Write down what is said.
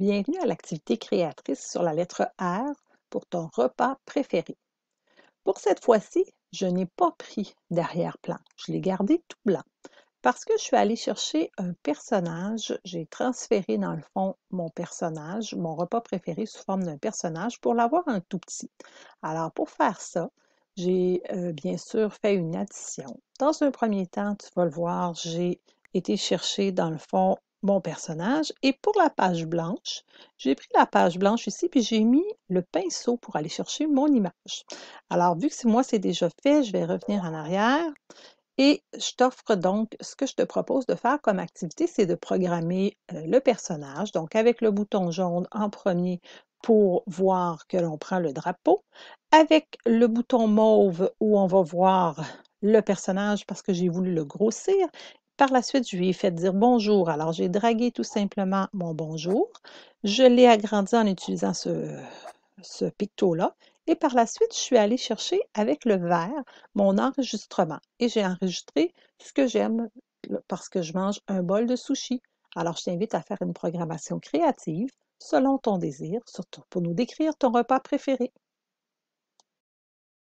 Bienvenue à l'activité créatrice sur la lettre R pour ton repas préféré. Pour cette fois-ci, je n'ai pas pris d'arrière-plan. Je l'ai gardé tout blanc parce que je suis allée chercher un personnage. J'ai transféré dans le fond mon personnage, mon repas préféré sous forme d'un personnage pour l'avoir un tout petit. Alors pour faire ça, j'ai euh, bien sûr fait une addition. Dans un premier temps, tu vas le voir, j'ai été chercher dans le fond mon personnage. Et pour la page blanche, j'ai pris la page blanche ici, puis j'ai mis le pinceau pour aller chercher mon image. Alors, vu que moi, c'est déjà fait, je vais revenir en arrière. Et je t'offre donc, ce que je te propose de faire comme activité, c'est de programmer euh, le personnage. Donc, avec le bouton jaune en premier pour voir que l'on prend le drapeau, avec le bouton mauve où on va voir le personnage parce que j'ai voulu le grossir par la suite, je lui ai fait dire bonjour. Alors, j'ai dragué tout simplement mon bonjour. Je l'ai agrandi en utilisant ce, ce picto-là. Et par la suite, je suis allée chercher avec le verre mon enregistrement. Et j'ai enregistré ce que j'aime parce que je mange un bol de sushi. Alors, je t'invite à faire une programmation créative selon ton désir, surtout pour nous décrire ton repas préféré.